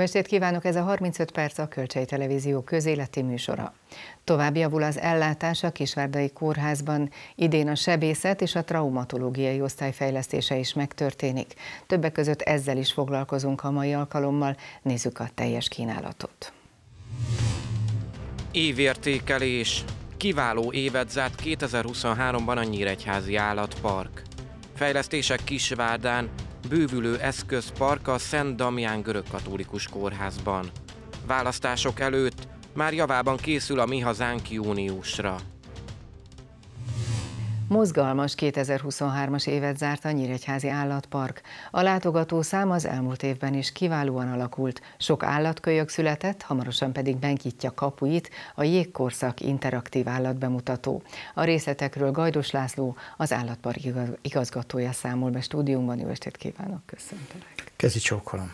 estét kívánok, ez a 35 perc a Kölcsei Televízió közéleti műsora. Tovább javul az ellátás a Kisvárdai Kórházban. Idén a sebészet és a traumatológiai osztály fejlesztése is megtörténik. Többek között ezzel is foglalkozunk a mai alkalommal. Nézzük a teljes kínálatot. Évértékelés. Kiváló évet zárt 2023-ban a Nyíregyházi Állatpark. Fejlesztések Kisvárdán, bővülő eszközpark a Szent Damián görögkatolikus kórházban. Választások előtt már javában készül a Mi Hazánk júniusra. Mozgalmas 2023-as évet zárt a Nyíregyházi Állatpark. A látogató szám az elmúlt évben is kiválóan alakult. Sok állatkölyök született, hamarosan pedig benkítja kapuit a jégkorszak interaktív állatbemutató. A részletekről Gajdos László, az Állatpark igazgatója számol be stúdiumban. Jó estét kívánok, köszöntelek. Kezi csókolom.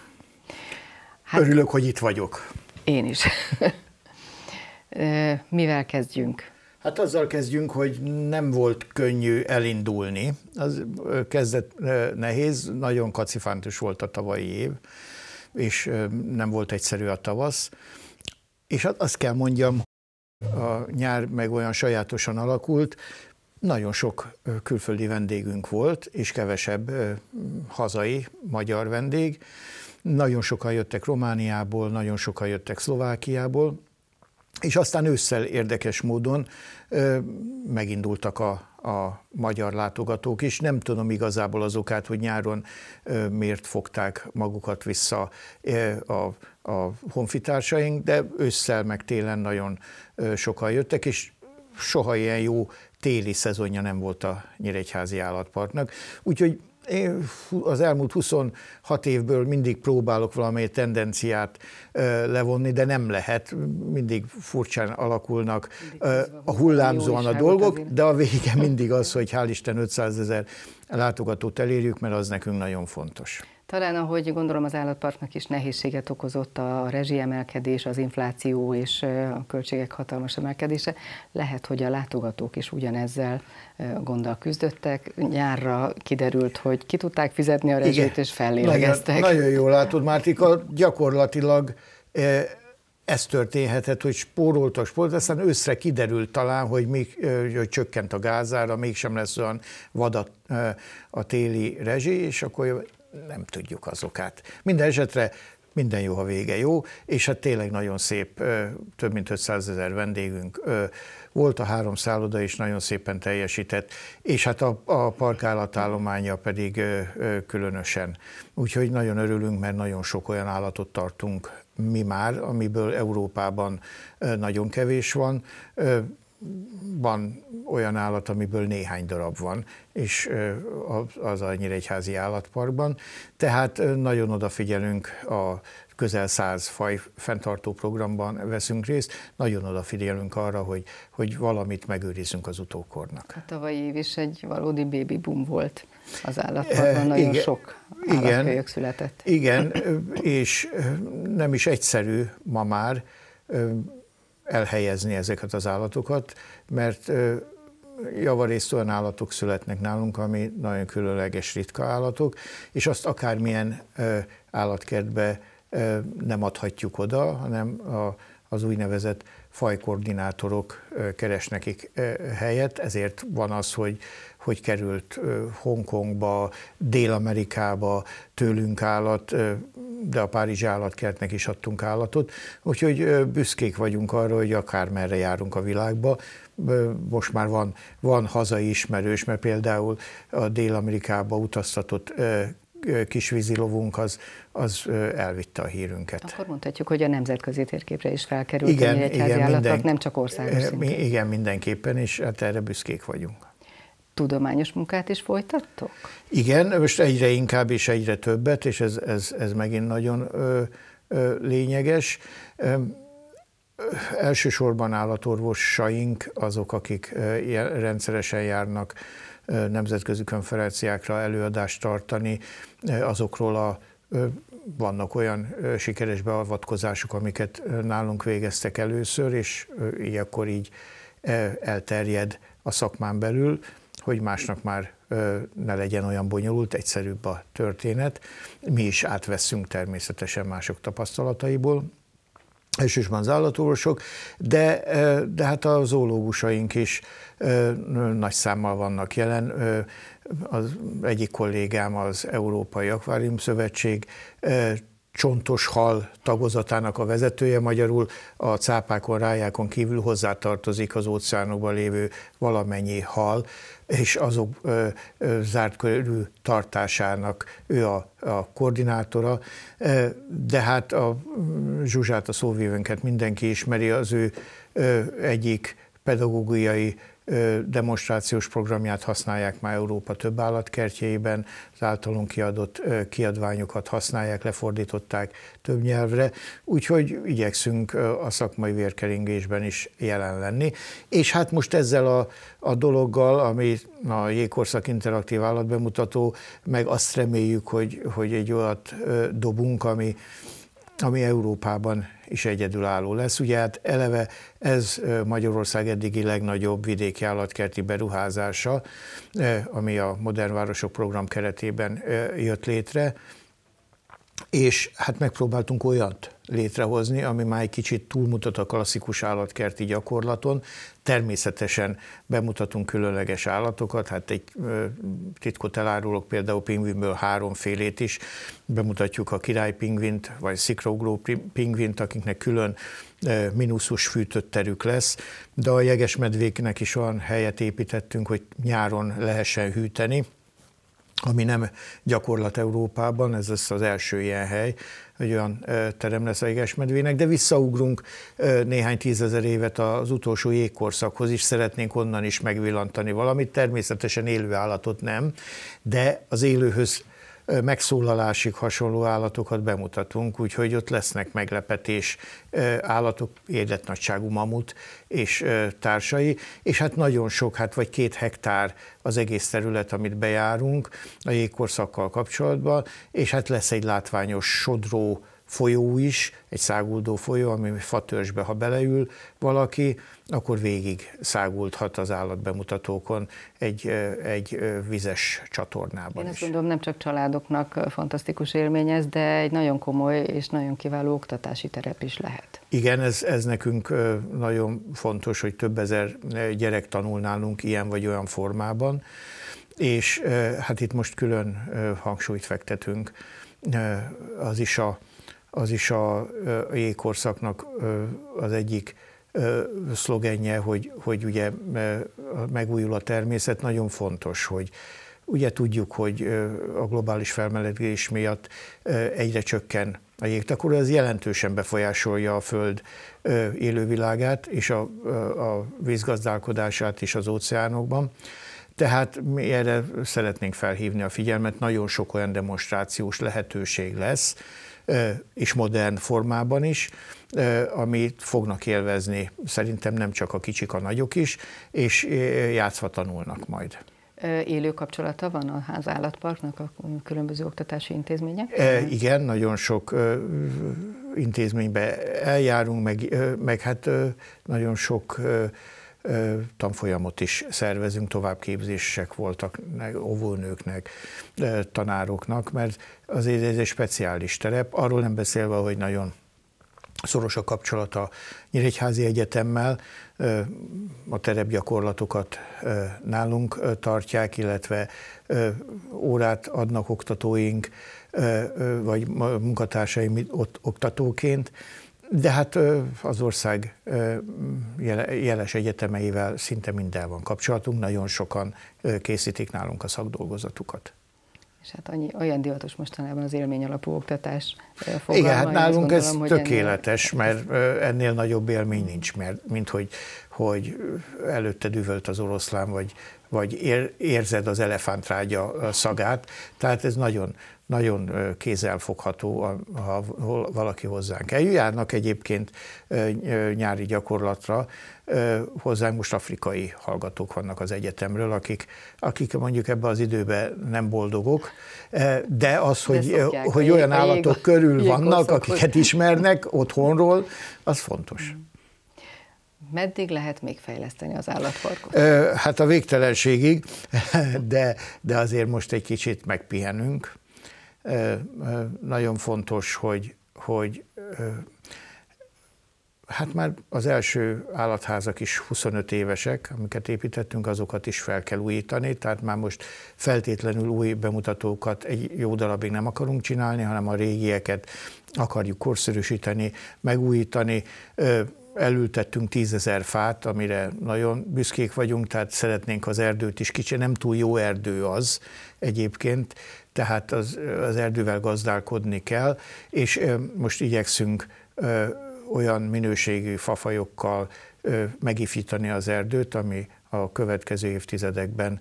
Hát, Örülök, hogy itt vagyok. Én is. Mivel kezdjünk? Hát azzal kezdjünk, hogy nem volt könnyű elindulni. Az kezdett nehéz, nagyon kacifántos volt a tavalyi év, és nem volt egyszerű a tavasz. És hát azt kell mondjam, a nyár meg olyan sajátosan alakult, nagyon sok külföldi vendégünk volt, és kevesebb hazai magyar vendég. Nagyon sokan jöttek Romániából, nagyon sokan jöttek Szlovákiából, és aztán ősszel érdekes módon megindultak a, a magyar látogatók is. Nem tudom igazából az okát, hogy nyáron miért fogták magukat vissza a, a honfitársaink, de ősszel meg télen nagyon sokan jöttek, és soha ilyen jó téli szezonja nem volt a Nyíregyházi állatpartnak. Úgyhogy én az elmúlt 26 évből mindig próbálok valamely tendenciát levonni, de nem lehet, mindig furcsán alakulnak mindig a hullámzóan a hát dolgok, de a vége mindig az, hogy hál' Isten 500 ezer látogatót elérjük, mert az nekünk nagyon fontos. Talán ahogy gondolom az állatpartnak is nehézséget okozott a rezsiemelkedés, az infláció és a költségek hatalmas emelkedése, lehet, hogy a látogatók is ugyanezzel gonddal küzdöttek. Nyárra kiderült, hogy ki tudták fizetni a rezsit, Igen. és fellélegeztek. Nagyon, nagyon jól látod, Mártika, gyakorlatilag ez történhetett, hogy spóroltak spórolt, aztán őszre kiderült talán, hogy, még, hogy csökkent a gázára, mégsem lesz olyan vadat a téli rezsé, és akkor nem tudjuk az okát. Minden esetre minden jó, ha vége jó, és hát tényleg nagyon szép, több mint 500 ezer vendégünk volt, a három szálloda és nagyon szépen teljesített, és hát a, a parkállatállománya pedig különösen. Úgyhogy nagyon örülünk, mert nagyon sok olyan állatot tartunk mi már, amiből Európában nagyon kevés van van olyan állat, amiből néhány darab van, és az a házi Állatparkban. Tehát nagyon odafigyelünk a közel száz faj fenntartó programban veszünk részt, nagyon odafigyelünk arra, hogy, hogy valamit megőrizzünk az utókornak. A hát tavalyi év is egy valódi baby boom volt az állatparkban, eh, nagyon igen, sok igen, született. Igen, és nem is egyszerű ma már elhelyezni ezeket az állatokat, mert javarészt olyan állatok születnek nálunk, ami nagyon különleges, ritka állatok, és azt akármilyen állatkertbe nem adhatjuk oda, hanem az úgynevezett fajkoordinátorok keresnek helyet, ezért van az, hogy, hogy került Hongkongba, Dél-Amerikába tőlünk állat, de a Párizsi állatkertnek is adtunk állatot, úgyhogy büszkék vagyunk arra, hogy akármerre járunk a világba. Most már van, van hazai ismerős, mert például a Dél-Amerikába utaztatott kis vízilovunk az, az elvitte a hírünket. Akkor mondhatjuk, hogy a nemzetközi térképre is felkerült igen, a igen, minden, nem csak országos szinten. Igen, mindenképpen, és hát erre büszkék vagyunk tudományos munkát is folytattok? Igen, most egyre inkább és egyre többet, és ez, ez, ez megint nagyon ö, ö, lényeges. Ö, elsősorban állatorvosaink azok, akik rendszeresen járnak nemzetközi konferenciákra előadást tartani, azokról a vannak olyan sikeres beavatkozások, amiket nálunk végeztek először, és ilyenkor így elterjed a szakmán belül hogy másnak már ne legyen olyan bonyolult, egyszerűbb a történet. Mi is átveszünk természetesen mások tapasztalataiból, elsősorban az állatorvosok, de, de hát a zoológusaink is nagy számmal vannak jelen. Az egyik kollégám az Európai Akvárium Szövetség csontos hal tagozatának a vezetője, magyarul a cápákon, rájákon kívül hozzátartozik az óceánokban lévő valamennyi hal, és azok ö, ö, zárt körül tartásának ő a, a koordinátora, de hát a mm, Zsuzsát, a szóvívőnket mindenki ismeri, az ő ö, egyik pedagógiai demonstrációs programját használják már Európa több állatkertjeiben, az általunk kiadott kiadványokat használják, lefordították több nyelvre, úgyhogy igyekszünk a szakmai vérkeringésben is jelen lenni. És hát most ezzel a, a dologgal, ami a Jégkorszak interaktív állatbemutató, meg azt reméljük, hogy, hogy egy olyat dobunk, ami ami Európában is egyedülálló lesz. Ugye hát eleve ez Magyarország eddigi legnagyobb vidéki állatkerti beruházása, ami a Modern Városok program keretében jött létre és hát megpróbáltunk olyat létrehozni, ami már egy kicsit túlmutat a klasszikus állatkerti gyakorlaton. Természetesen bemutatunk különleges állatokat, hát egy titkot elárulok, például pingvinből háromfélét is, bemutatjuk a királypingvint, vagy szikraugró pingvint, akiknek külön minuszus fűtött terük lesz, de a jegesmedvéknek is olyan helyet építettünk, hogy nyáron lehessen hűteni, ami nem gyakorlat Európában, ez lesz az első ilyen hely, hogy olyan terem lesz a jegesmedvének, de visszaugrunk néhány tízezer évet az utolsó jégkorszakhoz is, szeretnénk onnan is megvillantani valamit, természetesen élő állatot nem, de az élőhöz megszólalásig hasonló állatokat bemutatunk, úgyhogy ott lesznek meglepetés állatok, életnagyságú mamut és társai, és hát nagyon sok, hát vagy két hektár az egész terület, amit bejárunk a jégkorszakkal kapcsolatban, és hát lesz egy látványos sodró folyó is, egy száguldó folyó, ami fatörzsbe, ha beleül valaki, akkor végig száguldhat az állatbemutatókon egy, egy vizes csatornában Én is. azt gondolom, nem csak családoknak fantasztikus élmény ez, de egy nagyon komoly és nagyon kiváló oktatási terep is lehet. Igen, ez, ez nekünk nagyon fontos, hogy több ezer gyerek tanul nálunk ilyen vagy olyan formában, és hát itt most külön hangsúlyt fektetünk, az is a az is a, a jégkorszaknak az egyik szlogenje, hogy, hogy ugye megújul a természet, nagyon fontos, hogy ugye tudjuk, hogy a globális felmelegedés miatt egyre csökken a jégtakor, ez jelentősen befolyásolja a Föld élővilágát és a, a vízgazdálkodását is az óceánokban. Tehát mi erre szeretnénk felhívni a figyelmet, nagyon sok olyan demonstrációs lehetőség lesz, és modern formában is, amit fognak élvezni szerintem nem csak a kicsik, a nagyok is, és játszva tanulnak majd élő kapcsolata van a házállatparknak a különböző oktatási intézmények? E, igen, nagyon sok ö, intézménybe eljárunk, meg, ö, meg hát ö, nagyon sok tanfolyamot is szervezünk, továbbképzések voltak óvónőknek, tanároknak, mert azért ez egy speciális terep, arról nem beszélve, hogy nagyon szoros a kapcsolata Nyíregyházi Egyetemmel, a terepgyakorlatokat nálunk tartják, illetve órát adnak oktatóink, vagy munkatársaim ott oktatóként, de hát az ország jeles egyetemeivel szinte minden van kapcsolatunk, nagyon sokan készítik nálunk a szakdolgozatukat. És hát annyi, olyan divatos mostanában az élmény alapú oktatás fogalma. Igen, hát nálunk ez hogy tökéletes, ennél... Hát- mert ennél nagyobb élmény nincs, mert, mint hogy, hogy előtte üvölt az oroszlán, vagy, vagy érzed az elefántrágya szagát, tehát ez nagyon, nagyon kézzelfogható, ha valaki hozzánk eljön. Járnak egyébként nyári gyakorlatra, hozzánk most afrikai hallgatók vannak az egyetemről, akik, akik mondjuk ebbe az időben nem boldogok, de az, hogy, de szokják, hogy olyan ég, állatok ég, körül ég, vannak, akiket ismernek otthonról, az fontos. Mm. Meddig lehet még fejleszteni az állatparkot? Hát a végtelenségig, de, de azért most egy kicsit megpihenünk nagyon fontos, hogy, hogy hát már az első állatházak is 25 évesek, amiket építettünk, azokat is fel kell újítani, tehát már most feltétlenül új bemutatókat egy jó darabig nem akarunk csinálni, hanem a régieket akarjuk korszerűsíteni, megújítani, elültettünk tízezer fát, amire nagyon büszkék vagyunk, tehát szeretnénk az erdőt is kicsi, nem túl jó erdő az egyébként, tehát az, az erdővel gazdálkodni kell, és most igyekszünk olyan minőségű fafajokkal megifítani az erdőt, ami a következő évtizedekben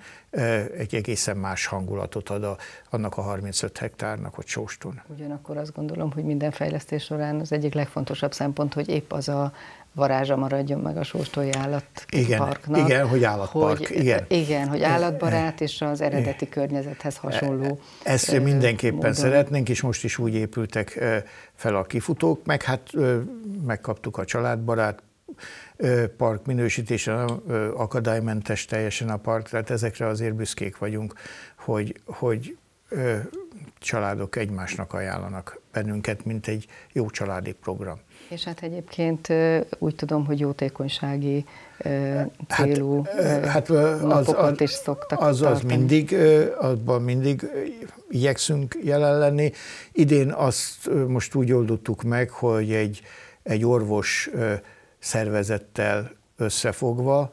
egy egészen más hangulatot ad a, annak a 35 hektárnak hogy Sóston. Ugyanakkor azt gondolom, hogy minden fejlesztés során az egyik legfontosabb szempont, hogy épp az a, varázsa maradjon meg a sóstói állatparknak. Igen, igen, hogy állatpark. Hogy, igen. igen, hogy állatbarát e, e, és az eredeti igen. környezethez hasonló. E, ezt ö, mindenképpen módon. szeretnénk, és most is úgy épültek fel a kifutók, meg hát megkaptuk a családbarát park minősítése akadálymentes teljesen a park, tehát ezekre azért büszkék vagyunk, hogy, hogy családok egymásnak ajánlanak bennünket, mint egy jó családi program. És hát egyébként úgy tudom, hogy jótékonysági hát, célú hát, hát az, az, is szoktak az, az mindig, azban mindig igyekszünk jelen lenni. Idén azt most úgy oldottuk meg, hogy egy, egy orvos szervezettel összefogva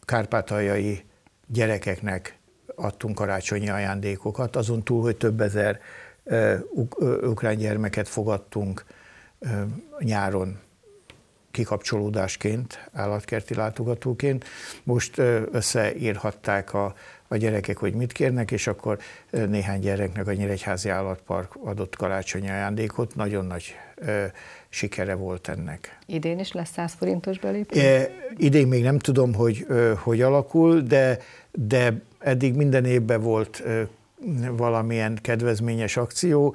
kárpátaljai gyerekeknek adtunk karácsonyi ajándékokat, azon túl, hogy több ezer ukrán gyermeket fogadtunk nyáron kikapcsolódásként, állatkerti látogatóként. Most összeírhatták a, a gyerekek, hogy mit kérnek, és akkor néhány gyereknek a Nyíregyházi Állatpark adott karácsonyi ajándékot. Nagyon nagy ö, sikere volt ennek. Idén is lesz 100 forintos belépő? E, idén még nem tudom, hogy ö, hogy alakul, de, de eddig minden évben volt ö, valamilyen kedvezményes akció,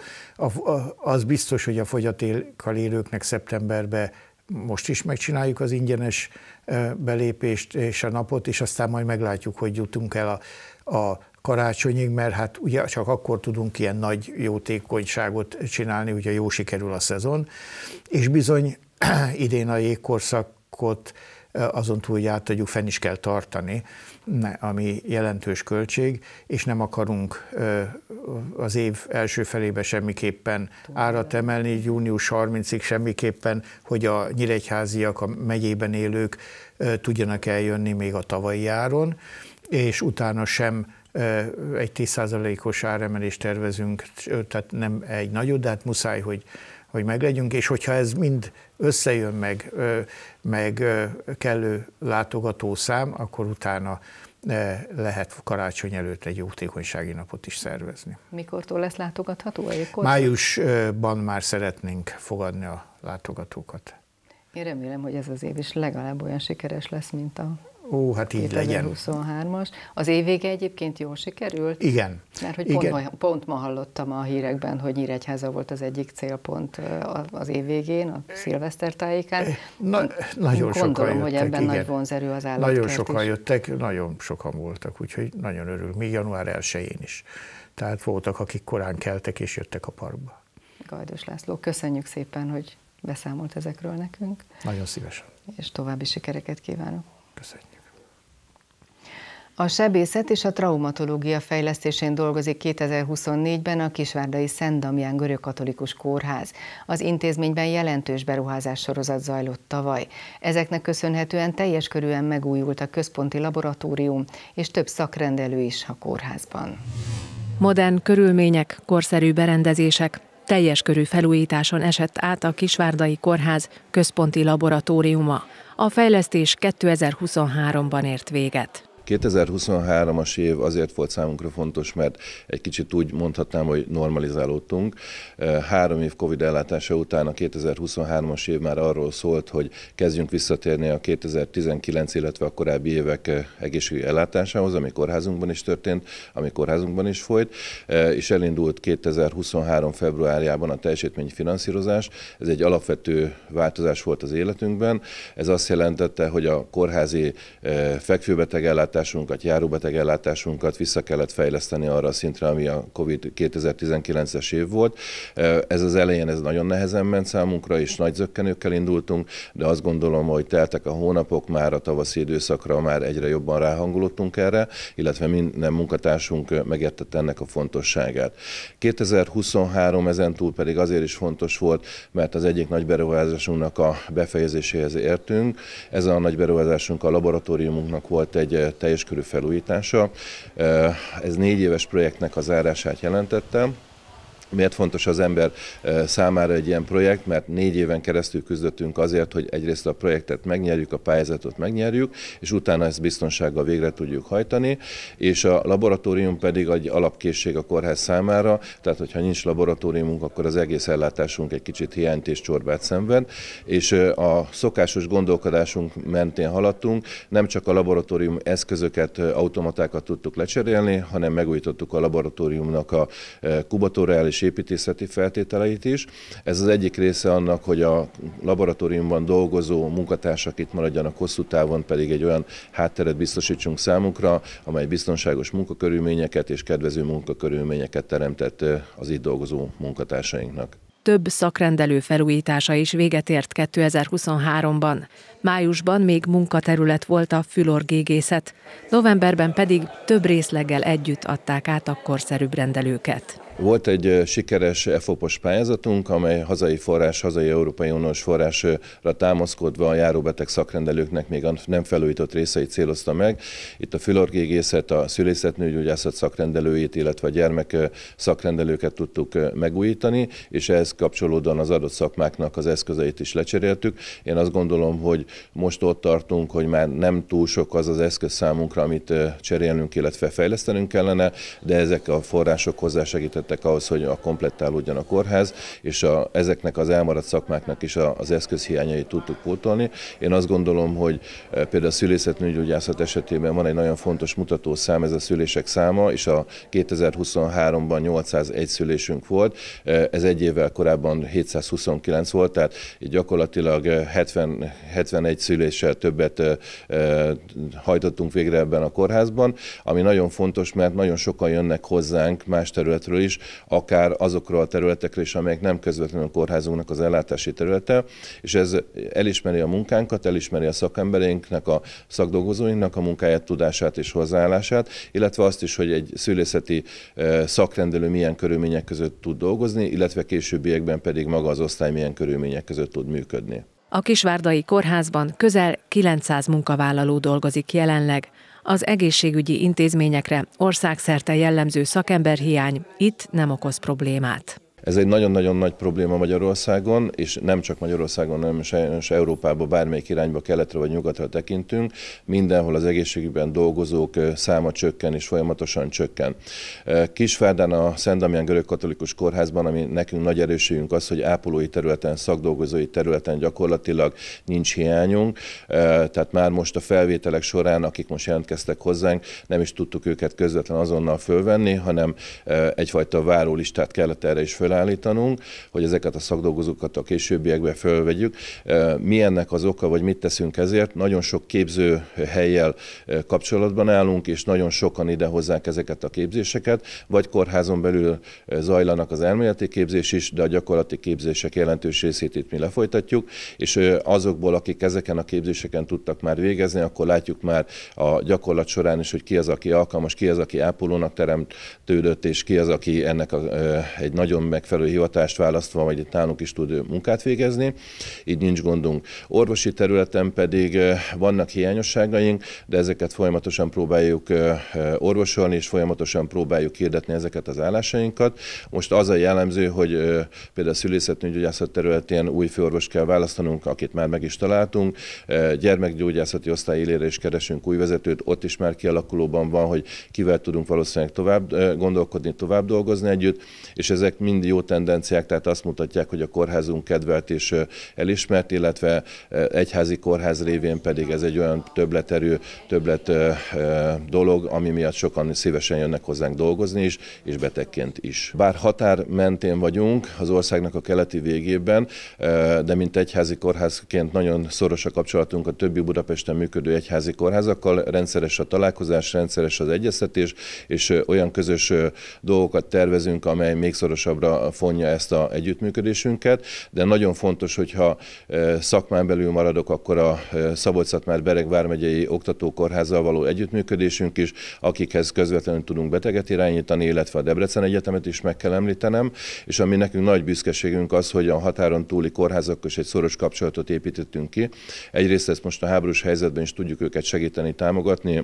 az biztos, hogy a fogyatékkal élőknek szeptemberben most is megcsináljuk az ingyenes belépést és a napot, és aztán majd meglátjuk, hogy jutunk el a, a karácsonyig, mert hát ugye csak akkor tudunk ilyen nagy jótékonyságot csinálni, hogyha jó sikerül a szezon, és bizony idén a jégkorszakot Eh, azon hogy átadjuk, fenn is kell tartani, ami jelentős költség, és nem akarunk eh, az év első felébe semmiképpen árat emelni, június 30-ig semmiképpen, hogy a nyíregyháziak, a megyében élők eh, tudjanak eljönni még a tavalyi áron, és utána sem egy 10%-os áremelést tervezünk, tehát nem egy nagyot, de hát muszáj, hogy hogy meglegyünk, és hogyha ez mind összejön meg, meg kellő szám, akkor utána lehet karácsony előtt egy jótékonysági napot is szervezni. Mikortól lesz látogatható? Egyébként? Májusban már szeretnénk fogadni a látogatókat. Én remélem, hogy ez az év is legalább olyan sikeres lesz, mint a Ó, hát így 2023 legyen. 2023-as. Az évvége egyébként jól sikerült? Igen. Mert hogy Igen. Pont, pont ma hallottam a hírekben, hogy Nyíregyháza volt az egyik célpont az évvégén, a szilveszter tájékán. Eh, na, nagyon Gondolom, sokan jöttek, hogy ebben igen. nagy vonzerű az állatkert Nagyon sokan is. jöttek, nagyon sokan voltak, úgyhogy nagyon örülök. Még január 1-én is. Tehát voltak, akik korán keltek és jöttek a parkba. Gajdos László, köszönjük szépen, hogy beszámolt ezekről nekünk. Nagyon szívesen. És további sikereket kívánok. Köszönjük. A sebészet és a traumatológia fejlesztésén dolgozik 2024-ben a Kisvárdai Szent Damján Görögkatolikus Kórház. Az intézményben jelentős beruházás sorozat zajlott tavaly. Ezeknek köszönhetően teljes körűen megújult a központi laboratórium, és több szakrendelő is a kórházban. Modern körülmények, korszerű berendezések, teljes körű felújításon esett át a Kisvárdai Kórház központi laboratóriuma. A fejlesztés 2023-ban ért véget. 2023-as év azért volt számunkra fontos, mert egy kicsit úgy mondhatnám, hogy normalizálódtunk. Három év Covid ellátása után a 2023-as év már arról szólt, hogy kezdjünk visszatérni a 2019, illetve a korábbi évek egészségügyi ellátásához, ami kórházunkban is történt, ami kórházunkban is folyt, és elindult 2023. februárjában a finanszírozás. Ez egy alapvető változás volt az életünkben. Ez azt jelentette, hogy a kórházi fekvőbeteg ellátás ellátásunkat, járóbeteg ellátásunkat vissza kellett fejleszteni arra a szintre, ami a COVID 2019-es év volt. Eh, ez az elején ez nagyon nehezen ment számunkra, és nagy zökkenőkkel indultunk, de azt gondolom, hogy teltek a hónapok, már a tavaszi időszakra már egyre jobban ráhangolódtunk erre, illetve minden munkatársunk megértette ennek a fontosságát. 2023 túl pedig azért is fontos volt, mert az egyik nagy beruházásunknak a befejezéséhez értünk. Ez a nagy beruházásunk a laboratóriumunknak volt egy eh, teljes körű felújítása. Ez négy éves projektnek az zárását jelentette, Miért fontos az ember számára egy ilyen projekt? Mert négy éven keresztül küzdöttünk azért, hogy egyrészt a projektet megnyerjük, a pályázatot megnyerjük, és utána ezt biztonsággal végre tudjuk hajtani, és a laboratórium pedig egy alapkészség a kórház számára, tehát hogyha nincs laboratóriumunk, akkor az egész ellátásunk egy kicsit hiányt és csorbát szenved, és a szokásos gondolkodásunk mentén haladtunk, nem csak a laboratórium eszközöket, automatákat tudtuk lecserélni, hanem megújítottuk a laboratóriumnak a kubatóra építészeti feltételeit is. Ez az egyik része annak, hogy a laboratóriumban dolgozó munkatársak itt maradjanak hosszú távon, pedig egy olyan hátteret biztosítsunk számukra, amely biztonságos munkakörülményeket és kedvező munkakörülményeket teremtett az itt dolgozó munkatársainknak több szakrendelő felújítása is véget ért 2023-ban. Májusban még munkaterület volt a fülorgégészet, novemberben pedig több részleggel együtt adták át a korszerűbb rendelőket. Volt egy sikeres EFOPOS pályázatunk, amely hazai forrás, hazai Európai Uniós forrásra támaszkodva a járóbeteg szakrendelőknek még nem felújított részeit célozta meg. Itt a fülorgégészet, a szülészetnőgyógyászat szakrendelőit, illetve a gyermek szakrendelőket tudtuk megújítani, és ehhez kapcsolódóan az adott szakmáknak az eszközeit is lecseréltük. Én azt gondolom, hogy most ott tartunk, hogy már nem túl sok az az eszköz számunkra, amit cserélnünk, illetve fejlesztenünk kellene, de ezek a források hozzásegített döntöttek ahhoz, hogy a komplettálódjon a kórház, és a, ezeknek az elmaradt szakmáknak is az eszközhiányait tudtuk pótolni. Én azt gondolom, hogy e, például a szülészetnőgyógyászat esetében van egy nagyon fontos mutatószám, ez a szülések száma, és a 2023-ban 801 szülésünk volt, e, ez egy évvel korábban 729 volt, tehát gyakorlatilag 70, e, 71 szüléssel többet hajtottunk végre ebben a kórházban, ami nagyon fontos, mert nagyon sokan jönnek hozzánk más területről is, is, akár azokról a területekre is, amelyek nem közvetlenül a kórházunknak az ellátási területe, és ez elismeri a munkánkat, elismeri a szakembereinknek, a szakdolgozóinknak a munkáját, tudását és hozzáállását, illetve azt is, hogy egy szülészeti szakrendelő milyen körülmények között tud dolgozni, illetve későbbiekben pedig maga az osztály milyen körülmények között tud működni. A Kisvárdai Kórházban közel 900 munkavállaló dolgozik jelenleg, az egészségügyi intézményekre országszerte jellemző szakemberhiány itt nem okoz problémát. Ez egy nagyon-nagyon nagy probléma Magyarországon, és nem csak Magyarországon, hanem sajnos Európában bármelyik irányba, keletre vagy nyugatra tekintünk, mindenhol az egészségügyben dolgozók száma csökken és folyamatosan csökken. Kisfárdán a Szent Damián Görög Katolikus Kórházban, ami nekünk nagy erősségünk az, hogy ápolói területen, szakdolgozói területen gyakorlatilag nincs hiányunk, tehát már most a felvételek során, akik most jelentkeztek hozzánk, nem is tudtuk őket közvetlen azonnal fölvenni, hanem egyfajta várólistát kellett erre is föl felállítanunk, hogy ezeket a szakdolgozókat a későbbiekbe fölvegyük. Mi ennek az oka, vagy mit teszünk ezért? Nagyon sok képző helyjel kapcsolatban állunk, és nagyon sokan idehozzák ezeket a képzéseket, vagy kórházon belül zajlanak az elméleti képzés is, de a gyakorlati képzések jelentős részét itt mi lefolytatjuk, és azokból, akik ezeken a képzéseken tudtak már végezni, akkor látjuk már a gyakorlat során is, hogy ki az, aki alkalmas, ki az, aki ápolónak teremtődött, és ki az, aki ennek a, egy nagyon meg megfelelő hivatást választva, vagy itt nálunk is tud munkát végezni, így nincs gondunk. Orvosi területen pedig vannak hiányosságaink, de ezeket folyamatosan próbáljuk orvosolni, és folyamatosan próbáljuk hirdetni ezeket az állásainkat. Most az a jellemző, hogy például szülészetnőgyógyászat területén új főorvos kell választanunk, akit már meg is találtunk. Gyermekgyógyászati osztály élére is keresünk új vezetőt, ott is már kialakulóban van, hogy kivel tudunk valószínűleg tovább gondolkodni, tovább dolgozni együtt, és ezek mind jó jó tendenciák, tehát azt mutatják, hogy a kórházunk kedvelt és elismert, illetve egyházi kórház révén pedig ez egy olyan többleterő, többlet dolog, ami miatt sokan szívesen jönnek hozzánk dolgozni is, és betegként is. Bár határ mentén vagyunk az országnak a keleti végében, de mint egyházi kórházként nagyon szoros a kapcsolatunk a többi Budapesten működő egyházi kórházakkal, rendszeres a találkozás, rendszeres az egyeztetés, és olyan közös dolgokat tervezünk, amely még szorosabbra fonja ezt a együttműködésünket, de nagyon fontos, hogyha e, szakmán belül maradok, akkor a e, szabolcs szatmár bereg vármegyei oktatókórházzal való együttműködésünk is, akikhez közvetlenül tudunk beteget irányítani, illetve a Debrecen Egyetemet is meg kell említenem, és ami nekünk nagy büszkeségünk az, hogy a határon túli kórházakkal is egy szoros kapcsolatot építettünk ki. Egyrészt ezt most a háborús helyzetben is tudjuk őket segíteni, támogatni,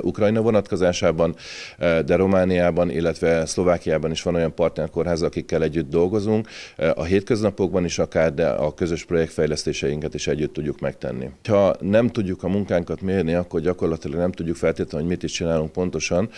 Ukrajna vonatkozásában, de Romániában, illetve Szlovákiában is van olyan partnerkórház, akikkel együtt dolgozunk, a hétköznapokban is akár, de a közös projektfejlesztéseinket is együtt tudjuk megtenni. Ha nem tudjuk a munkánkat mérni, akkor gyakorlatilag nem tudjuk feltétlenül, hogy mit is csinálunk pontosan,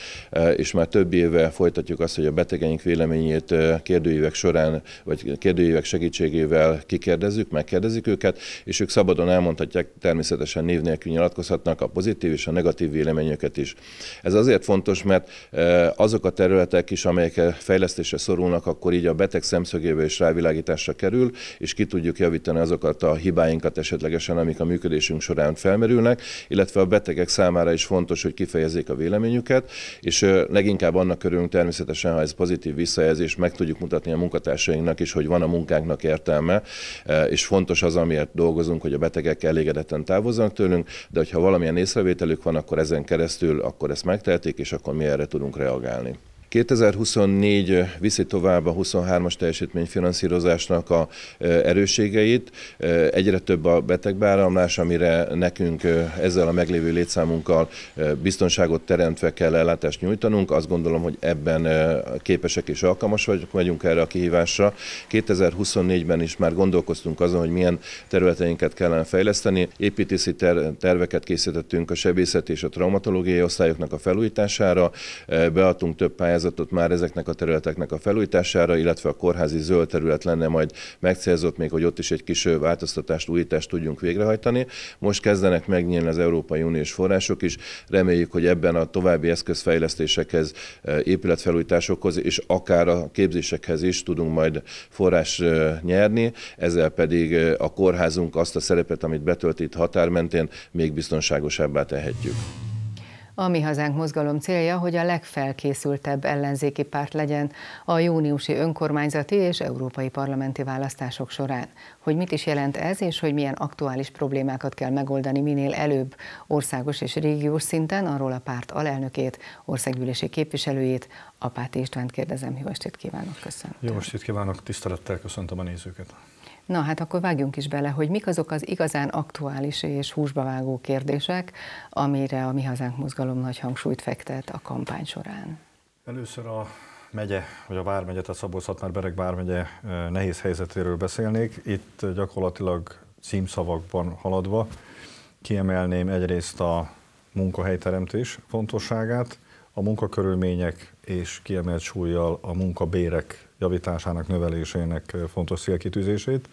és már több éve folytatjuk azt, hogy a betegeink véleményét kérdőívek során, vagy kérdőívek segítségével kikérdezzük, megkérdezik őket, és ők szabadon elmondhatják, természetesen név nélkül nyilatkozhatnak a pozitív és a negatív vélemény intézményeket is. Ez azért fontos, mert e, azok a területek is, amelyek fejlesztésre szorulnak, akkor így a beteg szemszögéből és rávilágításra kerül, és ki tudjuk javítani azokat a hibáinkat esetlegesen, amik a működésünk során felmerülnek, illetve a betegek számára is fontos, hogy kifejezzék a véleményüket, és e, leginkább annak körülünk természetesen, ha ez pozitív visszajelzés, meg tudjuk mutatni a munkatársainknak is, hogy van a munkánknak értelme, e, és fontos az, amiért dolgozunk, hogy a betegek elégedetten távozzanak tőlünk, de hogyha valamilyen észrevételük van, akkor ezen keresztül, akkor ezt megtehetik, és akkor mi erre tudunk reagálni. 2024 viszi tovább a 23-as teljesítményfinanszírozásnak a erősségeit. Egyre több a betegbáramlás, amire nekünk ezzel a meglévő létszámunkkal biztonságot teremtve kell ellátást nyújtanunk. Azt gondolom, hogy ebben képesek és alkalmas vagyunk erre a kihívásra. 2024-ben is már gondolkoztunk azon, hogy milyen területeinket kellene fejleszteni. Építési terveket készítettünk a sebészet és a traumatológiai osztályoknak a felújítására, beadtunk több pályázatot pályázatot már ezeknek a területeknek a felújítására, illetve a kórházi zöld terület lenne majd megcélzott még, hogy ott is egy kis változtatást, újítást tudjunk végrehajtani. Most kezdenek megnyílni az Európai Uniós források is, reméljük, hogy ebben a további eszközfejlesztésekhez, épületfelújításokhoz és akár a képzésekhez is tudunk majd forrás nyerni, ezzel pedig a kórházunk azt a szerepet, amit betölt itt határmentén, még biztonságosabbá tehetjük. A Mi Hazánk mozgalom célja, hogy a legfelkészültebb ellenzéki párt legyen a júniusi önkormányzati és európai parlamenti választások során. Hogy mit is jelent ez, és hogy milyen aktuális problémákat kell megoldani minél előbb országos és régiós szinten, arról a párt alelnökét, országgyűlési képviselőjét, Apáti Istvánt kérdezem. Jó estét kívánok, köszönöm. Jó estét kívánok, tisztelettel köszöntöm a nézőket. Na hát akkor vágjunk is bele, hogy mik azok az igazán aktuális és húsba vágó kérdések, amire a Mi Hazánk Mozgalom nagy hangsúlyt fektet a kampány során. Először a megye, vagy a vármegye, tehát Szabolcs-Szatmár-Bereg vármegye eh, nehéz helyzetéről beszélnék. Itt eh, gyakorlatilag címszavakban haladva kiemelném egyrészt a munkahelyteremtés fontosságát, a munkakörülmények és kiemelt súlyjal a munkabérek javításának, növelésének fontos célkitűzését.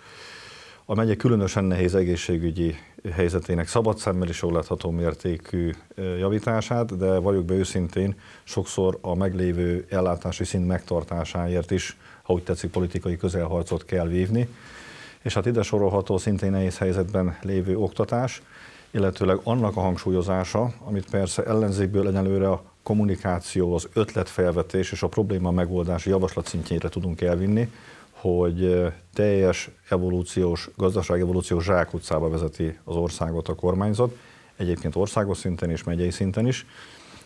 A megye különösen nehéz egészségügyi helyzetének szabad szemmel is jól látható mértékű javítását, de vagyok be őszintén, sokszor a meglévő ellátási szint megtartásáért is, ha úgy tetszik, politikai közelharcot kell vívni. És hát ide sorolható szintén nehéz helyzetben lévő oktatás, illetőleg annak a hangsúlyozása, amit persze ellenzékből egyelőre a kommunikáció, az ötletfelvetés és a probléma megoldás javaslat szintjére tudunk elvinni, hogy teljes evolúciós, gazdaságevolúciós zsákutcába vezeti az országot a kormányzat, egyébként országos szinten és megyei szinten is.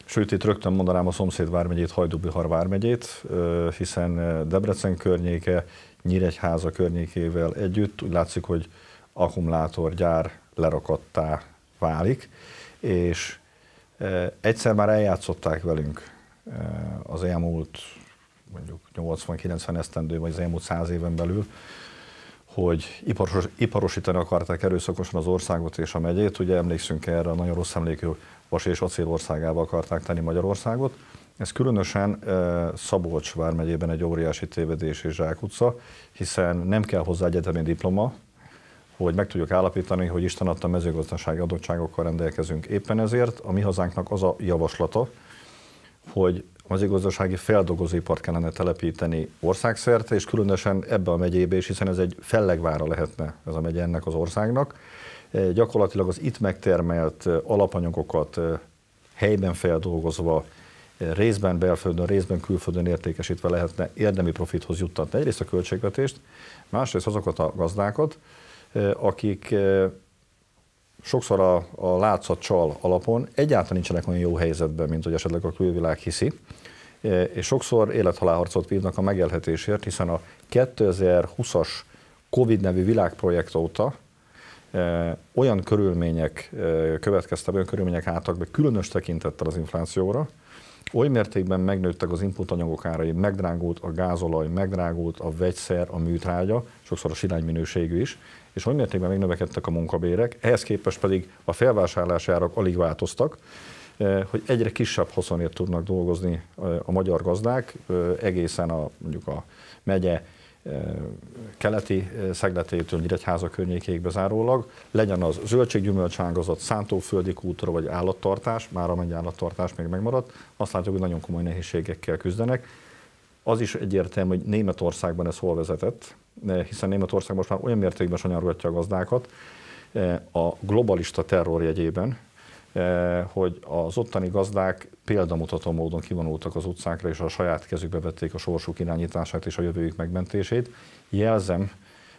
Sőt, itt rögtön mondanám a szomszéd vármegyét, Hajdubihar vármegyét, hiszen Debrecen környéke, Nyíregyháza környékével együtt úgy látszik, hogy akkumulátorgyár lerakadtá válik, és Egyszer már eljátszották velünk az elmúlt mondjuk 80-90 esztendő, vagy az elmúlt 100 éven belül, hogy iparos, iparosítani akarták erőszakosan az országot és a megyét. Ugye emlékszünk erre, a nagyon rossz emlékű vas és acél országába akarták tenni Magyarországot. Ez különösen Szabolcs vármegyében egy óriási tévedés és zsákutca, hiszen nem kell hozzá egyetemi diploma, hogy meg tudjuk állapítani, hogy Isten adta mezőgazdasági adottságokkal rendelkezünk. Éppen ezért a mi hazánknak az a javaslata, hogy mezőgazdasági feldolgozóipart kellene telepíteni országszerte, és különösen ebbe a megyébe is, hiszen ez egy fellegvára lehetne ez a megye ennek az országnak. E, gyakorlatilag az itt megtermelt e, alapanyagokat e, helyben feldolgozva, részben belföldön, részben külföldön értékesítve lehetne érdemi profithoz juttatni. Egyrészt a költségvetést, másrészt azokat a gazdákat, akik sokszor a, a látszat csal alapon egyáltalán nincsenek olyan jó helyzetben, mint hogy esetleg a külvilág hiszi, és sokszor élethalálharcot vívnak a megélhetésért, hiszen a 2020-as COVID nevű világprojekt óta olyan körülmények következtek, olyan körülmények álltak be, különös tekintettel az inflációra, oly mértékben megnőttek az anyagok árai, megdrágult a gázolaj, megdrágult a vegyszer, a műtrágya, sokszor a silány minőségű is, és hogy mértékben még növekedtek a munkabérek, ehhez képest pedig a felvásárlási árak alig változtak, eh, hogy egyre kisebb haszonért tudnak dolgozni eh, a magyar gazdák, eh, egészen a, mondjuk a megye keleti szegletétől Nyíregyháza környékéig bezárólag, legyen az ágazat, szántóföldi kultúra vagy állattartás, már amennyi állattartás még megmaradt, azt látjuk, hogy nagyon komoly nehézségekkel küzdenek. Az is egyértelmű, hogy Németországban ez hol vezetett, hiszen Németország most már olyan mértékben sanyargatja a gazdákat e, a globalista terror jegyében, e, hogy az ottani gazdák példamutató módon kivonultak az utcákra, és a saját kezükbe vették a sorsuk irányítását és a jövőjük megmentését. Jelzem,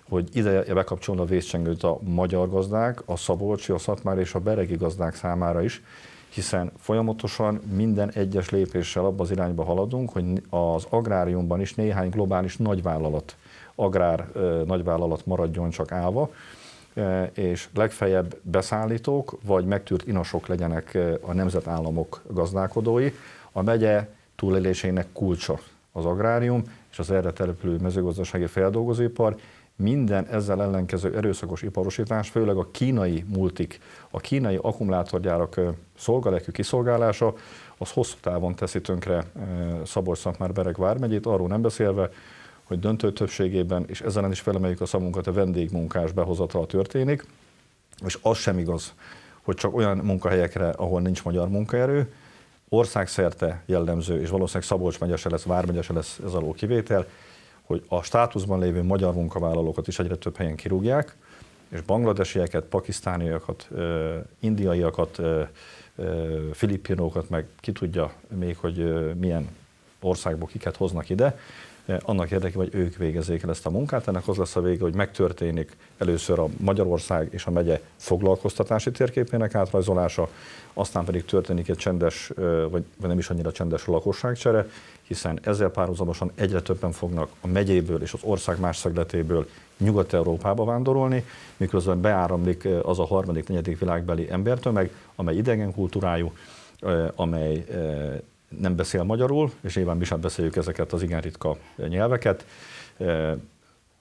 hogy ide bekapcsolna a vészcsengőt a magyar gazdák, a szabolcsi, a szatmár és a beregi gazdák számára is, hiszen folyamatosan minden egyes lépéssel abba az irányba haladunk, hogy az agráriumban is néhány globális nagyvállalat agrár nagyvállalat maradjon csak állva, és legfeljebb beszállítók vagy megtűrt inasok legyenek a nemzetállamok gazdálkodói. A megye túlélésének kulcsa az agrárium és az erre települő mezőgazdasági feldolgozóipar, minden ezzel ellenkező erőszakos iparosítás, főleg a kínai multik, a kínai akkumulátorgyárak szolgálatjuk kiszolgálása, az hosszú távon teszi tönkre szabolcs már bereg vármegyét, arról nem beszélve, hogy döntő többségében, és ezen is felemeljük a szavunkat, a vendégmunkás behozatal történik, és az sem igaz, hogy csak olyan munkahelyekre, ahol nincs magyar munkaerő, országszerte jellemző, és valószínűleg Szabolcs megye se lesz, Vár megye se lesz ez alól kivétel, hogy a státuszban lévő magyar munkavállalókat is egyre több helyen kirúgják, és bangladesieket, pakisztániakat, indiaiakat, filippinókat, meg ki tudja még, hogy milyen országból kiket hoznak ide, Eh, annak érdekében, hogy ők végezzék el ezt a munkát. Ennek az lesz a vége, hogy megtörténik először a Magyarország és a megye foglalkoztatási térképének átrajzolása, aztán pedig történik egy csendes, eh, vagy nem is annyira csendes lakosságcsere, hiszen ezzel párhuzamosan egyre többen fognak a megyéből és az ország más szegletéből Nyugat-Európába vándorolni, miközben beáramlik eh, az a harmadik, negyedik világbeli embertömeg, amely idegen kultúrájú, amely nem beszél magyarul, és nyilván mi sem beszéljük ezeket az igen ritka nyelveket. E,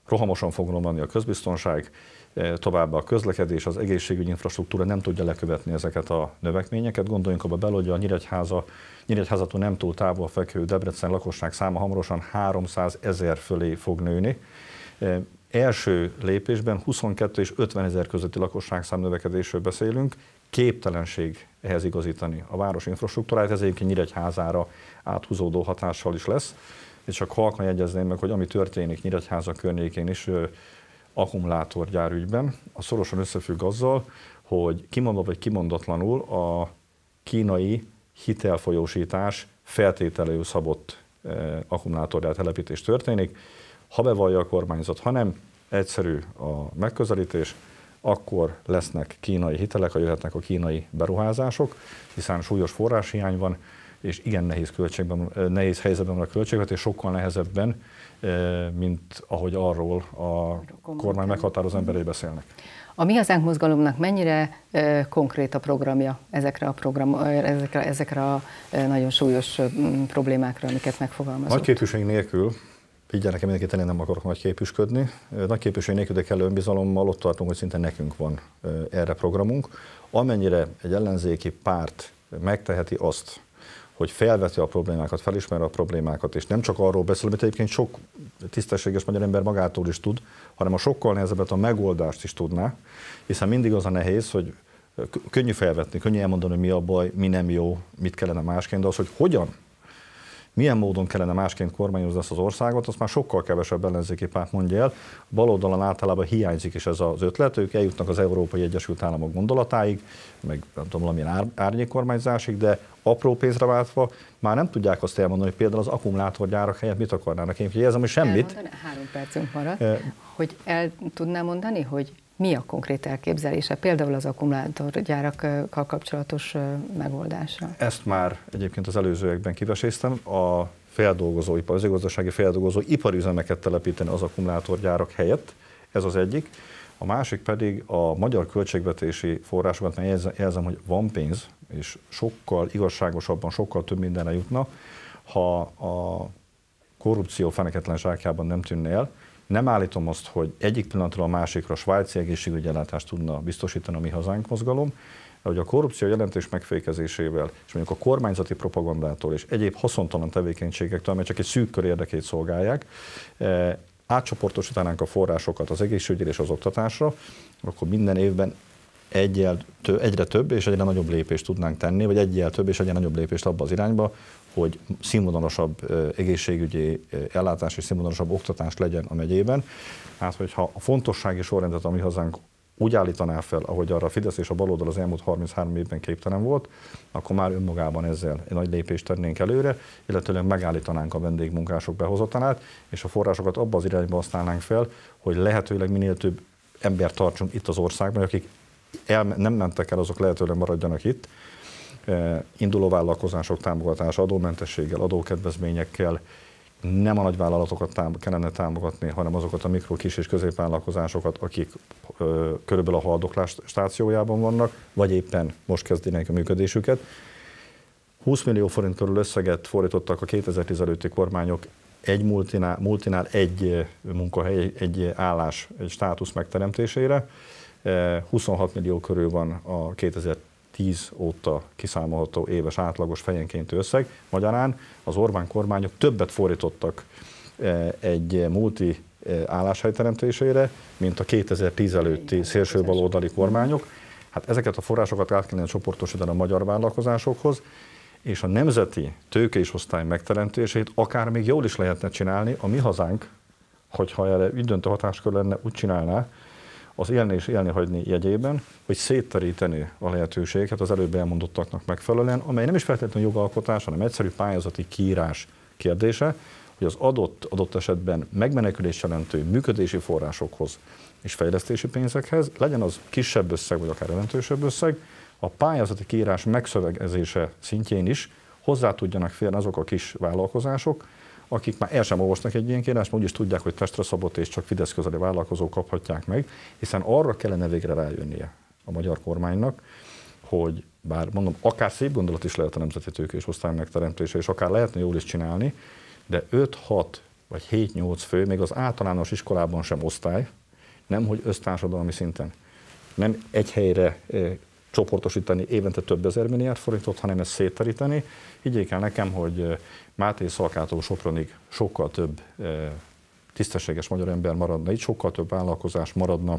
rohamosan fog romlani a közbiztonság, e, továbbá a közlekedés, az egészségügyi infrastruktúra nem tudja lekövetni ezeket a növekményeket. Gondoljunk abba bele, hogy a Nyíregyháza, Nyíregyházatól nem túl távol fekvő Debrecen lakosság száma hamarosan 300 ezer fölé fog nőni. E, első lépésben 22 és 50 ezer közötti lakosság növekedésről beszélünk, képtelenség ehhez igazítani a város infrastruktúráját, ez egyébként Nyíregyházára áthúzódó hatással is lesz, és csak halkan jegyezném meg, hogy ami történik Nyíregyháza környékén is akkumulátorgyár ügyben, az szorosan összefügg azzal, hogy kimondva vagy kimondatlanul a kínai hitelfolyósítás feltételeül szabott akkumulátorgyár telepítés történik. Ha bevallja a kormányzat, ha nem, egyszerű a megközelítés, akkor lesznek kínai hitelek, ha jöhetnek a kínai beruházások, hiszen súlyos forráshiány van, és igen nehéz, költségben, nehéz helyzetben van a és sokkal nehezebben, mint ahogy arról a kormány meghatározó emberei beszélnek. A Mi Hazánk mozgalomnak mennyire konkrét a programja ezekre a, program, ezekre, ezekre a nagyon súlyos problémákra, amiket megfogalmazott? Nagy képviselőink nélkül nekem mindenki tenni, nem akarok nagy képüsködni. Nagy képviselő nélkül, de kellő önbizalommal ott tartunk, hogy szinte nekünk van erre programunk. Amennyire egy ellenzéki párt megteheti azt, hogy felveti a problémákat, felismeri a problémákat, és nem csak arról beszél, amit egyébként sok tisztességes magyar ember magától is tud, hanem a sokkal nehezebbet a megoldást is tudná, hiszen mindig az a nehéz, hogy könnyű felvetni, könnyű elmondani, hogy mi a baj, mi nem jó, mit kellene másként, de az, hogy hogyan milyen módon kellene másként kormányozni ezt az országot, azt már sokkal kevesebb ellenzéki párt mondja el. baloldalon általában hiányzik is ez az ötlet, ők eljutnak az Európai Egyesült Államok gondolatáig, meg nem tudom, valamilyen ár, árnyékormányzásig, de apró pénzre váltva már nem tudják azt elmondani, hogy például az akkumulátorgyárak helyett mit akarnának. Én jegyzem, hogy semmit. Elmondani, három percünk maradt, e, hogy el tudná mondani, hogy mi a konkrét elképzelése, például az akkumulátorgyárakkal kapcsolatos megoldásra? Ezt már egyébként az előzőekben kiveséztem, a feldolgozóipar, az igazdasági feldolgozó iparüzemeket telepíteni az akkumulátorgyárak helyett, ez az egyik. A másik pedig a magyar költségvetési forrásokat, mert jelzem, hogy van pénz, és sokkal igazságosabban, sokkal több mindenre jutna, ha a korrupció feneketlen zsákjában nem tűnne el. Nem állítom azt, hogy egyik pillanatról a másikra a svájci egészségügyi ellátást tudna biztosítani a mi hazánk mozgalom, hogy a korrupció jelentős megfékezésével, és mondjuk a kormányzati propagandától és egyéb haszontalan tevékenységektől, amely csak egy szűk kör érdekét szolgálják, eh, átcsoportosítanánk a forrásokat az egészségügyre és az oktatásra, akkor minden évben egyel, tő, egyre több és egyre nagyobb lépést tudnánk tenni, vagy egyel több és egyre nagyobb lépést abba az irányba, hogy színvonalasabb egészségügyi ellátás és színvonalasabb oktatás legyen a megyében. Hát, hogyha a fontossági sorrendet ami hazánk úgy állítaná fel, ahogy arra a Fidesz és a baloldal az elmúlt 33 évben képtelen volt, akkor már önmagában ezzel egy nagy lépést tennénk előre, illetőleg megállítanánk a vendégmunkások behozatalát, és a forrásokat abba az irányba használnánk fel, hogy lehetőleg minél több embert tartsunk itt az országban, akik el, nem mentek el, azok lehetőleg maradjanak itt, Eh, induló vállalkozások támogatása adómentességgel, adókedvezményekkel, nem a nagyvállalatokat tám- kellene támogatni, hanem azokat a mikro, kis és középvállalkozásokat, akik ö, eh, körülbelül a haldoklás stációjában vannak, vagy éppen most kezdenek a működésüket. 20 millió forint körül összeget fordítottak a 2015-i kormányok egy multinál, multinál egy eh, munkahely, egy állás, egy státusz megteremtésére. 26 millió körül van a 2000 2010 óta kiszámolható éves átlagos fejenkénti összeg. Magyarán az Orbán kormányok többet fordítottak e, egy multi e, álláshelyteremtésére, mint a 2010 előtti baloldali kormányok. Hát ezeket a forrásokat át kellene csoportosítani a magyar vállalkozásokhoz, és a nemzeti tőke és osztály megteremtését akár még jól is lehetne csinálni, a mi hazánk, hogyha erre ügydöntő hatáskör lenne, úgy csinálná, az élni és élni hagyni jegyében, hogy szétteríteni a lehetőséget az előbb elmondottaknak megfelelően, amely nem is feltétlenül jogalkotás, hanem egyszerű pályázati kiírás kérdése, hogy az adott, adott esetben megmenekülés jelentő működési forrásokhoz és fejlesztési pénzekhez, legyen az kisebb összeg, vagy akár jelentősebb összeg, a pályázati kiírás megszövegezése szintjén is hozzá tudjanak férni azok a kis vállalkozások, akik már el sem olvasnak egy ilyen kérdést, úgyis tudják, hogy testre szabott és csak Fidesz közeli vállalkozók kaphatják meg, hiszen arra kellene végre rájönnie a magyar kormánynak, hogy bár mondom, akár szép gondolat is lehet a nemzeti tőkés és osztály megteremtése, és akár lehetne jól is csinálni, de 5-6 vagy 7-8 fő, még az általános iskolában sem osztály, nem hogy össztársadalmi szinten. Nem egy helyre eh, csoportosítani évente több ezer milliárd forintot, hanem ezt szétteríteni. Higgyék el nekem, hogy Máté Szalkától Sopronig sokkal több tisztességes magyar ember maradna itt, sokkal több vállalkozás maradna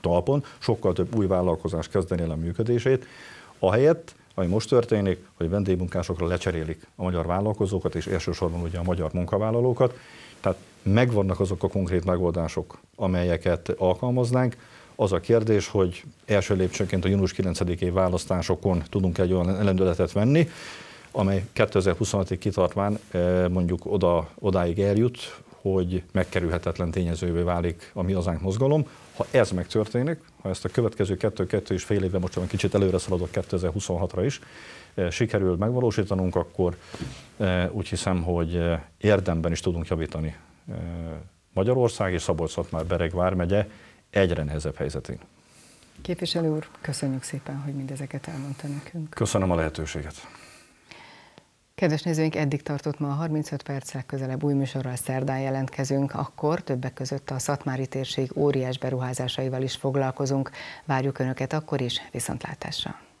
talpon, sokkal több új vállalkozás kezdené el a működését, ahelyett, ami most történik, hogy vendégmunkásokra lecserélik a magyar vállalkozókat, és elsősorban ugye a magyar munkavállalókat. Tehát megvannak azok a konkrét megoldások, amelyeket alkalmaznánk. Az a kérdés, hogy első lépcsőként a június 9-i választásokon tudunk egy olyan elendületet venni, amely 2026-ig kitartván eh, mondjuk oda, odáig eljut, hogy megkerülhetetlen tényezővé válik a Mi Hazánk mozgalom. Ha ez megtörténik, ha ezt a következő kettő-kettő és fél évben, most csak kicsit előre szaladok 2026-ra is, eh, sikerül megvalósítanunk, akkor eh, úgy hiszem, hogy érdemben is tudunk javítani Magyarország és Szabolcs-Szatmár-Bereg vármegye egyre nehezebb helyzetén. Képviselő úr, köszönjük szépen, hogy mindezeket elmondta nekünk. Köszönöm a lehetőséget. Kedves nézőink, eddig tartott ma a 35 perc, legközelebb új műsorral szerdán jelentkezünk, akkor többek között a Szatmári térség óriás beruházásaival is foglalkozunk. Várjuk Önöket akkor is, viszontlátásra!